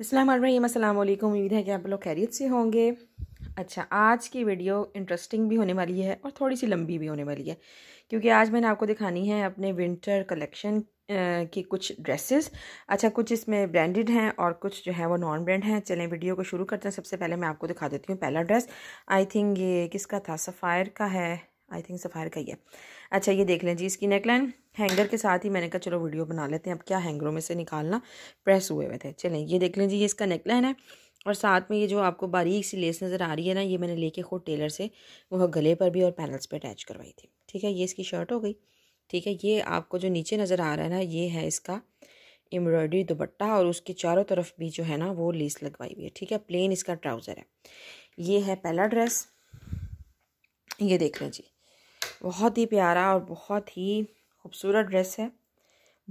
अस्सलाम वालेकुम उम्मीद है कि आप लोग खैरियत से होंगे अच्छा आज की वीडियो इंटरेस्टिंग भी होने वाली है और थोड़ी सी लंबी भी होने वाली है क्योंकि आज मैंने आपको दिखानी है अपने विंटर कलेक्शन की कुछ ड्रेसेस अच्छा कुछ इसमें ब्रांडेड हैं और कुछ जो है वो नॉन ब्रांड हैं चलें वीडियो को शुरू करते हैं सबसे पहले मैं आपको दिखा देती हूँ पहला ड्रेस आई थिंक ये किसका था सफ़ायर का है आई थिंक सफ़ायर का ही है अच्छा ये देख लें जी इसकी नेकलाइन हैंगर के साथ ही मैंने कहा चलो वीडियो बना लेते हैं अब क्या हैंगरों में से निकालना प्रेस हुए हुए थे चलें ये देख लें जी ये इसका नेकलाइन है और साथ में ये जो आपको बारीक सी लेस नज़र आ रही है ना ये मैंने लेके खुद टेलर से वह गले पर भी और पैनल्स पर अटैच करवाई थी ठीक है ये इसकी शर्ट हो गई ठीक है ये आपको जो नीचे नज़र आ रहा है ना ये है इसका एम्ब्रॉयडरी दुपट्टा और उसके चारों तरफ भी जो है ना वो लेस लगवाई हुई है ठीक है प्लेन इसका ट्राउज़र है ये है पहला ड्रेस ये देख लें जी बहुत ही प्यारा और बहुत ही खूबसूरत ड्रेस है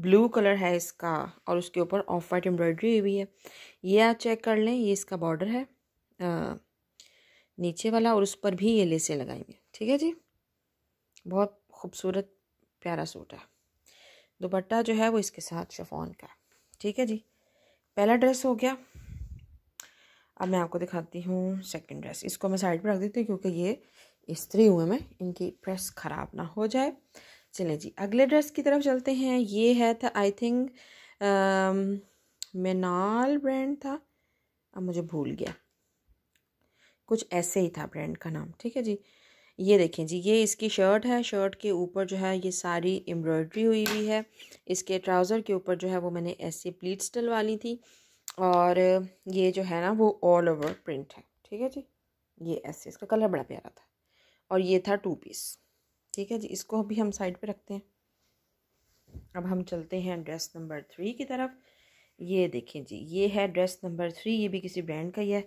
ब्लू कलर है इसका और उसके ऊपर ऑफ वाइट एम्ब्रॉयडरी हुई है ये आप चेक कर लें ये इसका बॉर्डर है आ, नीचे वाला और उस पर भी ये लेसें लगाएंगे ठीक है जी बहुत खूबसूरत प्यारा सूट है दुपट्टा जो है वो इसके साथ शफोन का ठीक है जी पहला ड्रेस हो गया अब मैं आपको दिखाती हूँ सेकंड ड्रेस इसको मैं साइड पर रख देती हूँ क्योंकि ये स्त्री हुए मैं इनकी प्रेस ख़राब ना हो जाए चलें जी अगले ड्रेस की तरफ चलते हैं ये है था आई थिंक um, मेनाल ब्रांड था अब मुझे भूल गया कुछ ऐसे ही था ब्रांड का नाम ठीक है जी ये देखें जी ये इसकी शर्ट है शर्ट के ऊपर जो है ये सारी एम्ब्रॉयड्री हुई हुई है इसके ट्राउज़र के ऊपर जो है वो मैंने ऐसे प्लीट्स डलवा ली थी और ये जो है ना वो ऑल ओवर प्रिंट है ठीक है जी ये ऐसे इसका कलर बड़ा प्यारा था और ये था टू पीस ठीक है जी इसको भी हम साइड पे रखते हैं अब हम चलते हैं ड्रेस नंबर थ्री की तरफ ये देखें जी ये है ड्रेस नंबर थ्री ये भी किसी ब्रांड का ही है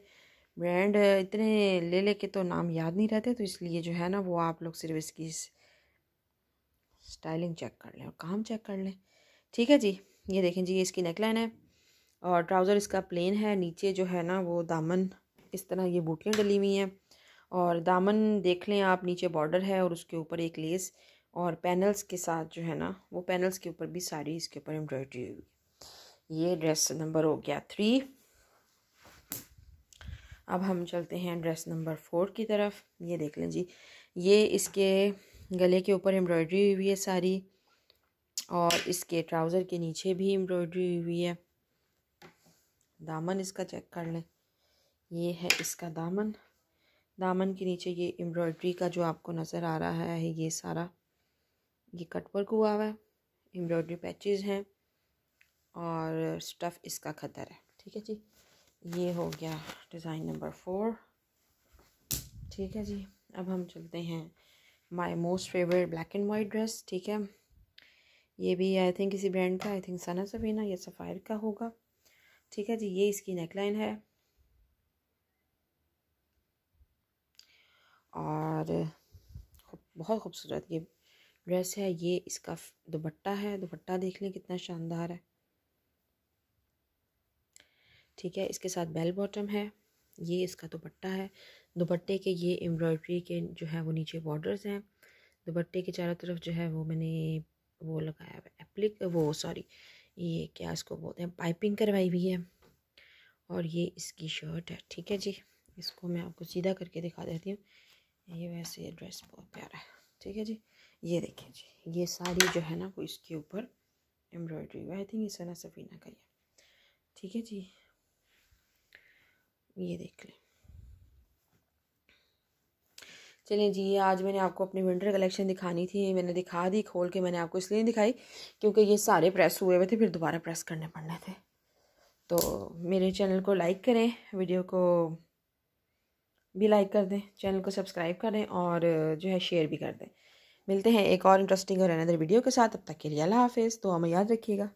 ब्रांड इतने ले ले के तो नाम याद नहीं रहते तो इसलिए जो है ना वो आप लोग सिर्फ इसकी स्टाइलिंग चेक कर लें और काम चेक कर लें ठीक है जी ये देखें जी ये इसकी नेकलाइन है और ट्राउज़र इसका प्लेन है नीचे जो है ना वो दामन इस तरह ये बूटियाँ डली हुई हैं और दामन देख लें आप नीचे बॉर्डर है और उसके ऊपर एक लेस और पैनल्स के साथ जो है ना वो पैनल्स के ऊपर भी सारी इसके ऊपर एम्ब्रॉयडरी हुई ये ड्रेस नंबर हो गया थ्री अब हम चलते हैं ड्रेस नंबर फोर की तरफ ये देख लें जी ये इसके गले के ऊपर एम्ब्रॉयडरी हुई है सारी और इसके ट्राउज़र के नीचे भी एम्ब्रॉयडरी हुई है दामन इसका चेक कर लें ये है इसका दामन दामन के नीचे ये एम्ब्रॉयड्री का जो आपको नज़र आ रहा है ये सारा ये कट हुआ हुआ है एम्ब्रॉयड्री पैचेज हैं और स्टफ़ इसका खतर है ठीक है जी ये हो गया डिज़ाइन नंबर फोर ठीक है जी अब हम चलते हैं my most favourite black and white dress ठीक है ये भी आई थिंक किसी ब्रांड का आई थिंक सना सबीना या सफ़ायर का होगा ठीक है जी ये इसकी नेकलाइन है और बहुत खूबसूरत ये ड्रेस है ये इसका दुपट्टा है दुपट्टा देख लें कितना शानदार है ठीक है इसके साथ बेल बॉटम है ये इसका दुपट्टा है दुपट्टे के ये एम्ब्रॉयड्री के जो है वो नीचे बॉर्डर्स हैं दुपट्टे के चारों तरफ जो है वो मैंने वो लगाया हुआ एप्लिक वो सॉरी ये क्या इसको बोलते हैं पाइपिंग करवाई हुई है और ये इसकी शर्ट है ठीक है जी इसको मैं आपको सीधा करके दिखा देती हूँ ये वैसे ये ड्रेस बहुत प्यारा है ठीक है जी ये देखिए जी ये साड़ी जो है ना वो इसके ऊपर एम्ब्रॉयडरी हुआ आई थिंक ये सना सफीना का है ठीक है जी ये देख लें चलिए जी आज मैंने आपको अपनी विंटर कलेक्शन दिखानी थी मैंने दिखा दी खोल के मैंने आपको इसलिए दिखाई क्योंकि ये सारे प्रेस हुए हुए थे फिर दोबारा प्रेस करने पड़ने थे तो मेरे चैनल को लाइक करें वीडियो को भी लाइक कर दें चैनल को सब्सक्राइब करें और जो है शेयर भी कर दें मिलते हैं एक और इंटरेस्टिंग और अनदर वीडियो के साथ अब तक के लिए अल्लाह हाफिज़ तो हमें याद रखिएगा